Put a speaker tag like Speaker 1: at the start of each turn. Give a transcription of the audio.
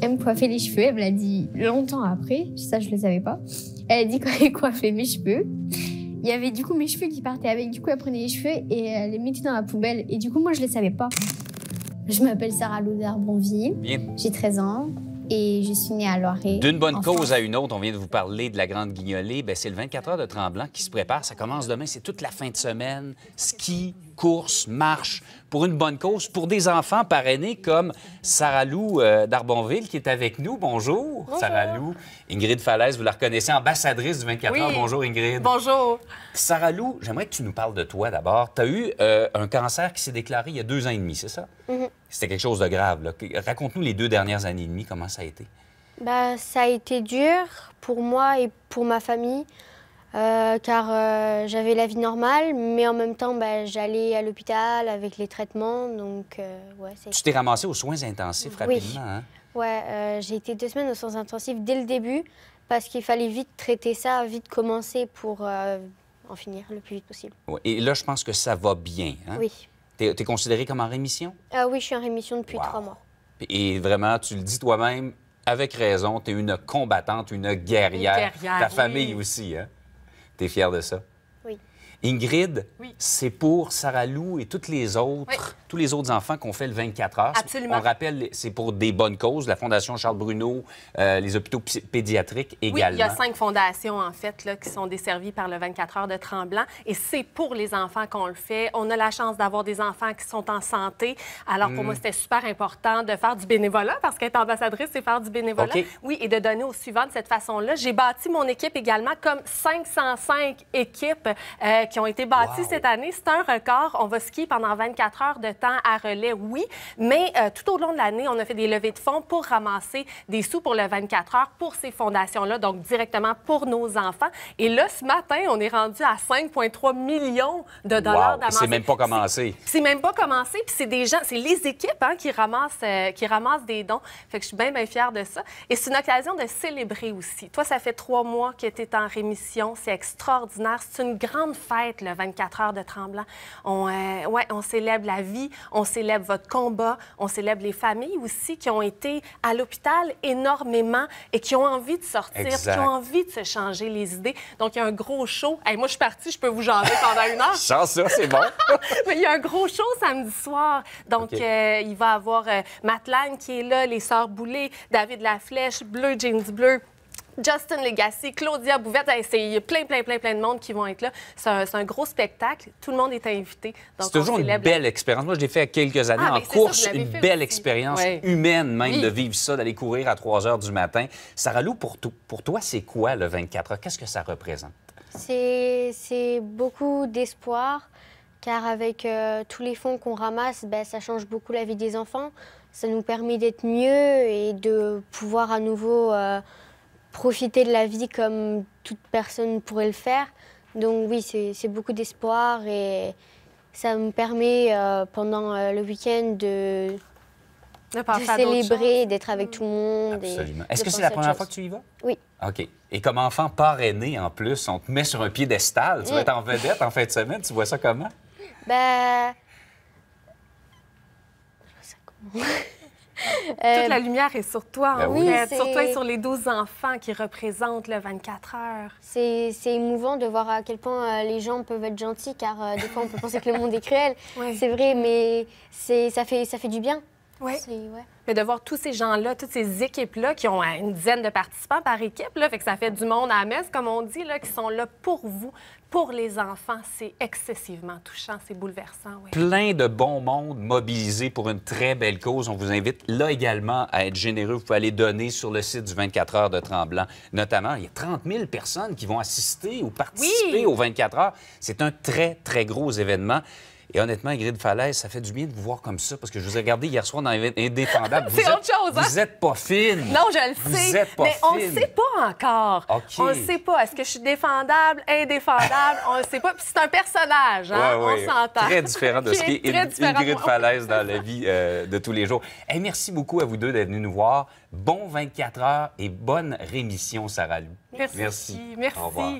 Speaker 1: elle me coiffait les cheveux. Elle me l'a dit longtemps après. Ça, je le savais pas. Elle a dit qu'elle coiffait mes cheveux. Il y avait du coup mes cheveux qui partaient avec. Du coup, elle prenait les cheveux et elle les mettait dans la poubelle. Et du coup, moi, je le savais pas. Je m'appelle Sarah Louzard-Bonville. J'ai 13 ans et je suis née à Loiret. D'une bonne cause à
Speaker 2: une autre, on vient de vous parler de la Grande Guignolée. Ben, c'est le 24 heures de Tremblant qui se prépare. Ça commence demain, c'est toute la fin de semaine. Ski, course, marche, pour une bonne cause, pour des enfants parrainés comme Sarah Lou euh, d'Arbonville qui est avec nous. Bonjour, Sarah Lou. Ingrid Falaise, vous la reconnaissez, ambassadrice du 24 oui. Bonjour, Ingrid. Bonjour. Sarah Lou, j'aimerais que tu nous parles de toi d'abord. Tu as eu euh, un cancer qui s'est déclaré il y a deux ans et demi, c'est ça? Mhm. C'était quelque chose de grave. Raconte-nous les deux dernières années et demie, comment ça a été?
Speaker 1: Bah, ça a été dur pour moi et pour ma famille. Euh, car euh, j'avais la vie normale, mais en même temps, bah, j'allais à l'hôpital avec les traitements, donc euh, ouais. Tu
Speaker 2: t'es ramassée aux soins intensifs rapidement, hein?
Speaker 1: j'ai été deux semaines aux soins intensifs dès le début, parce qu'il fallait vite traiter ça, vite commencer pour en finir le plus vite possible.
Speaker 2: Et là, je pense que ça va bien, hein? Oui. T'es es considérée comme en rémission?
Speaker 1: Ah oui, je suis en rémission depuis trois mois.
Speaker 2: Et vraiment, tu le dis toi-même, avec raison, tu es une combattante, une guerrière. Une guerrière Ta famille aussi, hein? T'es fière de ça? Oui. Ingrid, c'est pour Sarah Lou et toutes les autres, tous les autres enfants qu'on fait le 24 heures. Absolument. On rappelle, c'est pour des bonnes causes, la Fondation Charles Bruno, euh, les hôpitaux pédiatriques également. Oui, il y a
Speaker 3: cinq fondations, en fait, là, qui sont desservies par le 24 heures de Tremblant. Et c'est pour les enfants qu'on le fait. On a la chance d'avoir des enfants qui sont en santé. Alors, pour hmm. moi, c'était super important de faire du bénévolat, parce qu'être ambassadrice, c'est faire du bénévolat. Oui, et de donner au suivant de cette façon-là. J'ai bâti mon équipe également, comme 505 équipes euh, qui ont été bâtis cette année. C'est un record. On va skier pendant 24 heures de temps à relais, oui, mais euh, tout au long de l'année, on a fait des levées de fonds pour ramasser des sous pour le 24 heures pour ces fondations-là, donc directement pour nos enfants. Et là, ce matin, on est rendu à 5,3 millions de dollars wow. C'est même
Speaker 2: pas commencé.
Speaker 3: C'est même pas commencé, puis c'est des gens, c'est les équipes hein, qui, ramassent, euh, qui ramassent des dons. Fait que je suis bien, bien fière de ça. Et c'est une occasion de célébrer aussi. Toi, ça fait trois mois que tu es en rémission. C'est extraordinaire. C'est une grande fête le 24 heures de Tremblant. On, euh, ouais, on célèbre la vie, on célèbre votre combat, on célèbre les familles aussi qui ont été à l'hôpital énormément et qui ont envie de sortir, qui ont envie de se changer les idées. Donc, il y a un gros show. Et moi, je suis partie, je peux vous jaser pendant une heure. Chance, ça, c'est bon. Mais il y a un gros show samedi soir. Donc, euh, il va y avoir euh, qui est là, les Sœurs Boulay, David Laflèche, Bleu, James Bleu. Justin Legacy, Claudia Bouvette. Il y a plein, plein, plein, plein de monde qui vont être là. C'est un, gros spectacle. Tout le monde est invité. C'est toujours une belle
Speaker 2: expérience. Moi, je l'ai fait il y a quelques années ah, en ben, course. une belle expérience humaine, même, de vivre ça, d'aller courir à 3 heures du matin. Sarah Lou, pour, pour toi, c'est quoi le 24 heures? Qu'est-ce que ça représente?
Speaker 1: C'est beaucoup d'espoir, car avec euh, tous les fonds qu'on ramasse, ben, ça change beaucoup la vie des enfants. Ça nous permet d'être mieux et de pouvoir à nouveau... Euh, profiter de la vie comme toute personne pourrait le faire. Donc oui, c'est beaucoup d'espoir et ça me permet euh, pendant euh, le week-end de, de, célébrer, d'être avec tout le monde. Est-ce que c'est la première fois que tu y vas? Oui.
Speaker 2: OK. Et comme enfant parrainé en plus, on te met sur un piédestal. Tu vas être en vedette en fin de semaine. Tu vois ça comment?
Speaker 1: Ben... Je vois ça comment? Euh, Toute la
Speaker 3: lumière est sur toi, ben en fait. Sur toi et sur les 12 enfants qui représentent le 24
Speaker 1: heures. C'est émouvant de voir à quel point euh, les gens peuvent être gentils, car euh, des fois, on peut penser que le monde est cruel. C'est vrai, mais ça fait, ça fait du bien. Oui. Mais
Speaker 3: de voir tous ces gens-là, toutes ces équipes-là qui ont euh, une dizaine de participants par équipe, là, fait que ça fait du monde à la messe, comme on dit, là, qui sont là pour vous, pour les enfants. C'est excessivement touchant, c'est bouleversant.
Speaker 2: Plein de bons mondes mobilisés pour une très belle cause. On vous invite là également à être généreux. Vous pouvez aller donner sur le site du 24 heures de Tremblant. Notamment, il y a 30 000 personnes qui vont assister ou participer au 24 heures. C'est un très, très gros événement. Et honnêtement, Ingrid Falaise, ça fait du bien de vous voir comme ça, parce que je vous ai regardé hier soir dans indéfendable. C'est autre chose, hein? Vous êtes pas fine. Non, je le sais. Vous êtes pas mais on ne sait
Speaker 3: pas encore. On ne sait pas. Est-ce que je suis défendable, indéfendable? on ne sait pas. Puis c'est un personnage, hein? On s'entend. Très différent de ce qui Ingrid Falaise
Speaker 2: dans la vie euh, de tous les jours. et merci beaucoup à vous deux d'être venus nous voir. Bon 24 heures et bonne rémission, Sarah Lou. Merci. Merci. merci. Au revoir.